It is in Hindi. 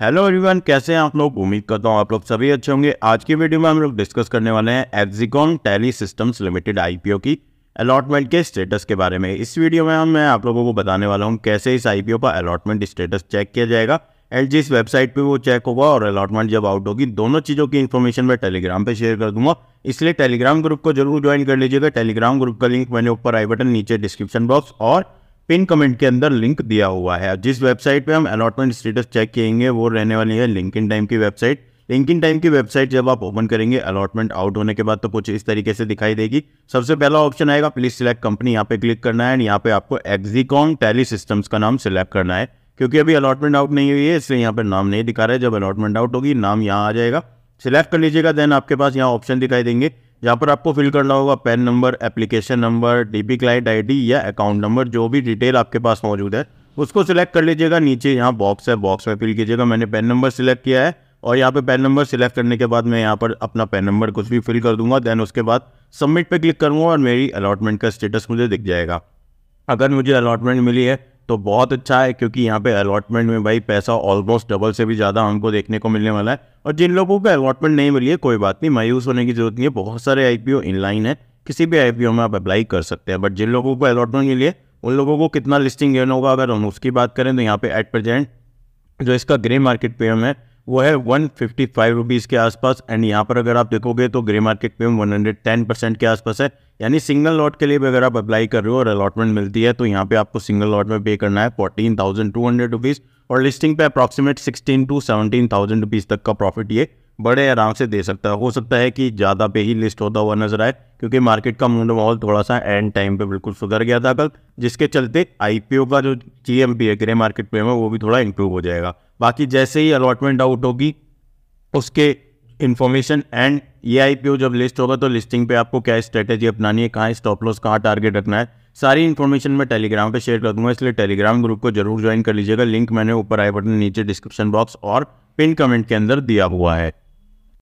हेलो एवरीवन कैसे हैं आप लोग उम्मीद करता हूँ आप लोग सभी अच्छे होंगे आज की वीडियो में हम लोग डिस्कस करने वाले हैं Exicom tele systems limited IPO की अलॉटमेंट के स्टेटस के बारे में इस वीडियो में हम मैं आप लोगों को बताने वाला हूँ कैसे इस आईपीओ का अलॉटमेंट स्टेटस चेक किया जाएगा एंड जिस वेबसाइट पर वो चेक होगा और अलॉटमेंट जब आउट होगी दोनों चीज़ों की इन्फॉर्मेशन मैं टेलीग्राम पर शेयर कर दूंगा इसलिए टेलीग्राम ग्रुप को जरूर ज्वाइन कर लीजिएगा टेलीग्राम ग्रुप का लिंक मैंने ऊपर आई बटन नीचे डिस्क्रिप्शन बॉक्स और पिन कमेंट के अंदर लिंक दिया हुआ है जिस वेबसाइट पे हम अलॉटमेंट स्टेटस चेक करेंगे वो रहने वाली है लिंक इन टाइम की वेबसाइट लिंक इन टाइम की वेबसाइट जब आप ओपन करेंगे अलॉटमेंट आउट होने के बाद तो कुछ इस तरीके से दिखाई देगी सबसे पहला ऑप्शन आएगा प्लीज सिलेक्ट कंपनी यहाँ पे क्लिक करना है एंड यहाँ पे आपको एक्जीकॉन टेली सिस्टम्स का नाम सिलेक्ट करना है क्योंकि अभी अलॉटमेंट आउट नहीं हुई है इसलिए यहाँ पे नाम नहीं दिखा रहा है जब अलॉटमेंट आउट होगी नाम यहाँ आ जाएगा सिलेक्ट कर लीजिएगा देन आपके पास यहाँ ऑप्शन दिखाई देंगे यहाँ पर आपको फिल करना होगा PAN number application number DP client ID या अकाउंट नंबर जो भी डिटेल आपके पास मौजूद है उसको सिलेक्ट कर लीजिएगा नीचे यहाँ बॉक्स है बॉक्स में फिल कीजिएगा मैंने पैन नंबर सिलेक्ट किया है और यहाँ पे पैन नंबर सिलेक्ट करने के बाद मैं यहाँ पर अपना पैन नंबर कुछ भी फिल कर दूंगा देन उसके बाद सबमिट पर क्लिक करूँगा और मेरी अलॉटमेंट का स्टेटस मुझे दिख जाएगा अगर मुझे अलॉटमेंट मिली है तो बहुत अच्छा है क्योंकि यहाँ पे अलॉटमेंट में भाई पैसा ऑलमोस्ट डबल से भी ज़्यादा हमको देखने को मिलने वाला है और जिन लोगों को अलॉटमेंट नहीं मिली है कोई बात नहीं मायूस होने की जरूरत नहीं है बहुत सारे आई पी इनलाइन है किसी भी आई में आप अप्लाई कर सकते हैं बट जिन लोगों को अलॉटमेंट मिली है उन लोगों को कितना लिस्टिंग गेन होगा अगर हम उसकी बात करें तो यहाँ पे एट प्रेजेंट जो इसका ग्रे मार्केट पेम है वो है 155 रुपीज़ के आसपास एंड यहाँ पर अगर आप देखोगे तो ग्रे मार्केट पे 110 परसेंट के आसपास है यानी सिंगल लॉट के लिए भी अगर आप अप्लाई कर रहे हो और अलॉटमेंट मिलती है तो यहाँ पे आपको सिंगल लॉट में पे करना है fourteen thousand two hundred rupees और लिस्टिंग पे approximate sixteen to seventeen thousand rupees तक का प्रॉफिट ये बड़े आराम से दे सकता है हो सकता है कि ज़्यादा पे ही लिस्ट होता हुआ नजर आए क्योंकि मार्केट का मूड माहौल थोड़ा सा एंड टाइम पे बिल्कुल सुधर गया था कल जिसके चलते आईपीओ का जो जी एम पी है ग्रे मार्केट पे में वो भी थोड़ा इंप्रूव हो जाएगा बाकी जैसे ही अलॉटमेंट आउट होगी उसके इन्फॉर्मेशन एंड ये आई पी ओ जब लिस्ट होगा तो लिस्टिंग पे आपको क्या स्ट्रेटेजी अपनानी है कहाँ स्टॉप लॉस कहाँ टारगेट रखना है सारी इन्फॉर्मेशन मैं टेलीग्राम पे शेयर कर दूंगा इसलिए टेलीग्राम ग्रुप को जरूर ज्वाइन कर लीजिएगा लिंक मैंने ऊपर आई बटन नीचे डिस्क्रिप्शन बॉक्स और पिन कमेंट के अंदर दिया हुआ है